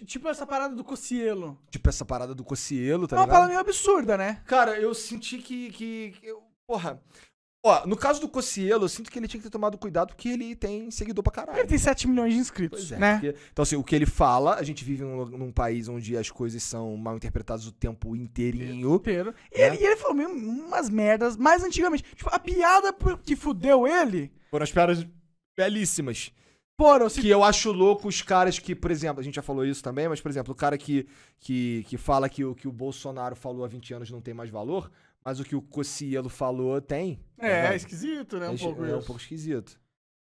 Tipo essa parada do Cocielo. Tipo essa parada do Cocielo, tá é ligado? É uma parada meio absurda, né? Cara, eu senti que. que, que eu, porra. Ó, no caso do Cocielo, eu sinto que ele tinha que ter tomado cuidado porque ele tem seguidor pra caralho. Ele tem 7 milhões de inscritos, é, né? Porque, então, assim, o que ele fala, a gente vive num, num, país onde as coisas são mal interpretadas o tempo inteirinho. Inteiro. Né? E, ele, e ele falou meio umas merdas mais antigamente. Tipo, a piada que fudeu ele. Foram as piadas belíssimas se... Que eu acho louco os caras que, por exemplo, a gente já falou isso também, mas, por exemplo, o cara que, que, que fala que o, que o Bolsonaro falou há 20 anos não tem mais valor, mas o que o Cocielo falou tem. É, é esquisito, né? Um é, pouco é um pouco esquisito.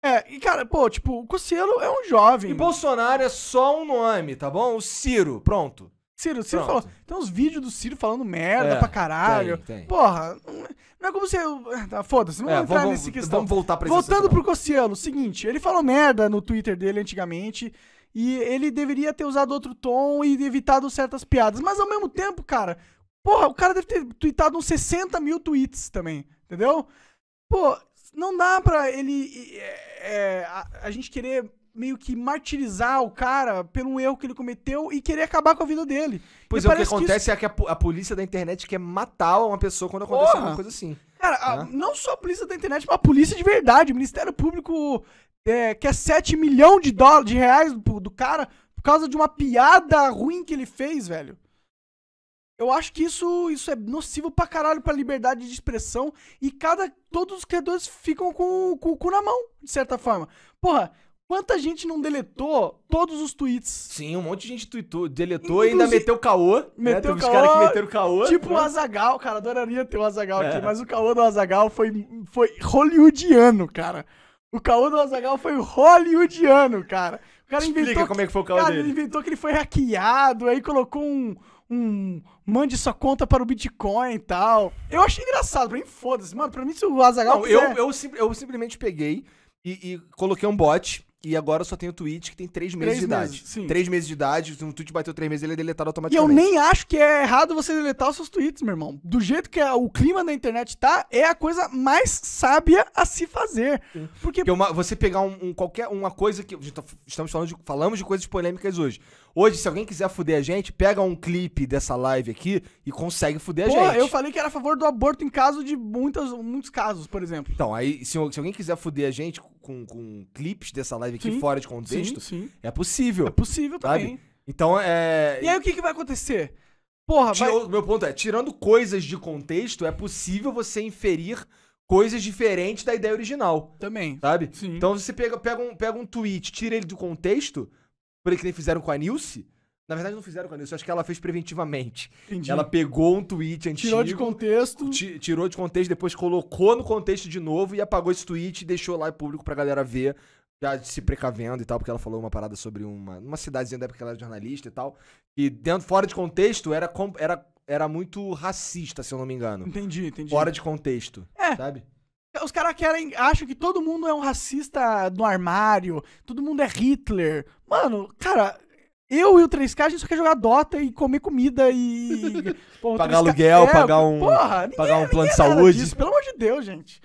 É, e cara, pô, tipo, o Cocielo é um jovem. E Bolsonaro é só um nome, tá bom? O Ciro, pronto. Ciro, Ciro falou. Tem uns vídeos do Ciro falando merda é, pra caralho. Tem, tem. Porra, não é, é como se. Ah, tá, Foda-se, não é, vou entrar vamos, nessa questão. Vamos voltar pra Voltando pro então. Cossiano, seguinte, ele falou merda no Twitter dele antigamente. E ele deveria ter usado outro tom e evitado certas piadas. Mas ao mesmo tempo, cara, porra, o cara deve ter tweetado uns 60 mil tweets também, entendeu? Pô, não dá pra ele. É, é, a, a gente querer meio que martirizar o cara pelo erro que ele cometeu e querer acabar com a vida dele. Pois e é, o que acontece que isso... é que a, a, polícia da internet quer matar uma pessoa quando acontece Porra. alguma coisa assim. Cara, a, né? não só a polícia da internet, mas a polícia de verdade. O Ministério Público é, quer 7 milhões de, dólares, de reais do, do cara por causa de uma piada ruim que ele fez, velho. Eu acho que isso, isso é nocivo pra caralho pra liberdade de expressão e cada. Todos os criadores ficam com, com, com o cu na mão, de certa forma. Porra, Quanta gente não deletou todos os tweets? Sim, um monte de gente tweetou, deletou Inclusive, e ainda meteu caô. Né? Meteu né? caô. caras que meteram caô. Tipo o Azagal, cara. Adoraria ter o Azagal é. aqui, mas o caô do Azagal foi, foi hollywoodiano, cara. O caô do Azagal foi hollywoodiano, cara. O cara Explica inventou. como é que foi o caô cara, dele. Ele inventou que ele foi hackeado, aí colocou um. Um. Mande sua conta para o Bitcoin e tal. Eu achei engraçado, pra mim, foda-se. Mano, pra mim, se o Azagal. Não, quiser... eu, eu, eu, simplesmente peguei e, e coloquei um bot e agora só tem o tweet que tem três meses três de idade. Meses, sim. Três meses de idade, se um tweet bateu três meses, ele é deletado automaticamente. E eu nem acho que é errado você deletar os seus tweets, meu irmão. Do jeito que a, é, o clima da internet tá, é a coisa mais sábia a se fazer. Sim. Porque, Porque uma, você pegar um, um, qualquer uma coisa que. Estamos falando de, falamos de coisas polêmicas hoje. Hoje, se alguém quiser fuder a gente, pega um clipe dessa live aqui e consegue fuder Pô, a gente. eu falei que era a favor do aborto em caso de muitas, muitos casos, por exemplo. Então, aí, se, se alguém quiser fuder a gente, com, com clipes dessa live aqui sim, fora de contexto, sim, sim. é possível. É possível sabe? também. Então é. E aí o que, que vai acontecer? Porra, vai... Meu ponto é, tirando coisas de contexto, é possível você inferir coisas diferentes da ideia original. Também. Sabe? Sim. Então você pega, pega, um, pega um tweet, tira ele do contexto, por que nem fizeram com a Nilce, na verdade, não fizeram com isso. Acho que ela fez preventivamente. Entendi. Ela pegou um tweet antigo. Tirou de contexto. Tirou de contexto, depois colocou no contexto de novo e apagou esse tweet e deixou lá em público pra galera ver. Já se precavendo e tal, porque ela falou uma parada sobre uma, uma cidadezinha da época que ela era jornalista e tal. E dentro, fora de contexto, era, era, era muito racista, se eu não me engano. Entendi, entendi. Fora de contexto. É. Sabe? Os caras querem. acham que todo mundo é um racista no armário, todo mundo é Hitler. Mano, cara, eu e o 3K, a gente só quer jogar Dota e comer comida e. Pô, pagar 3K... aluguel, é, pagar um. Porra, ninguém, pagar um plano de saúde. Disso, pelo amor de Deus, gente.